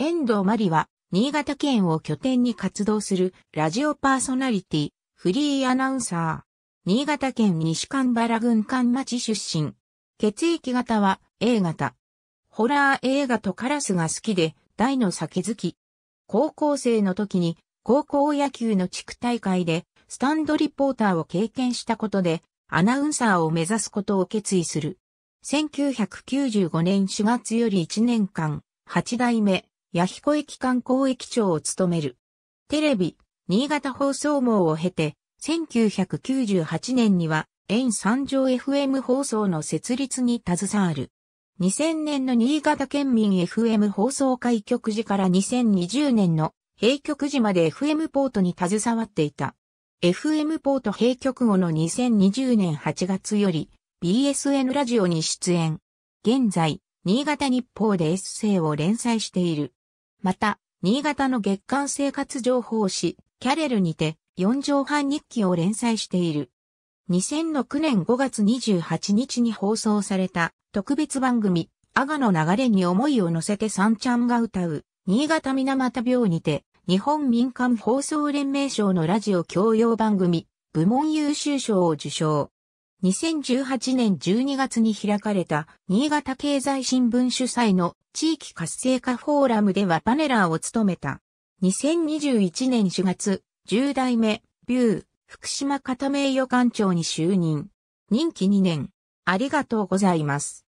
遠藤真理は、新潟県を拠点に活動するラジオパーソナリティ、フリーアナウンサー。新潟県西神原郡関町出身。血液型は A 型。ホラー映画とカラスが好きで、大の酒好き。高校生の時に、高校野球の地区大会で、スタンドリポーターを経験したことで、アナウンサーを目指すことを決意する。1995年4月より1年間、8代目、八彦駅間広域長を務める。テレビ、新潟放送網を経て、1998年には、円三条 FM 放送の設立に携わる。2000年の新潟県民 FM 放送開局時から2020年の閉局時まで FM ポートに携わっていた。FM ポート閉局後の2020年8月より BSN ラジオに出演。現在、新潟日報でエッセイを連載している。また、新潟の月間生活情報誌、キャレルにて、四畳半日記を連載している。2006年5月28日に放送された特別番組、阿賀の流れに思いを乗せて三ちゃんが歌う、新潟水俣病にて、日本民間放送連盟賞のラジオ教養番組、部門優秀賞を受賞。2018年12月に開かれた新潟経済新聞主催の地域活性化フォーラムではパネラーを務めた。2021年4月、10代目、ビュー、福島方名誉館長に就任。任期2年。ありがとうございます。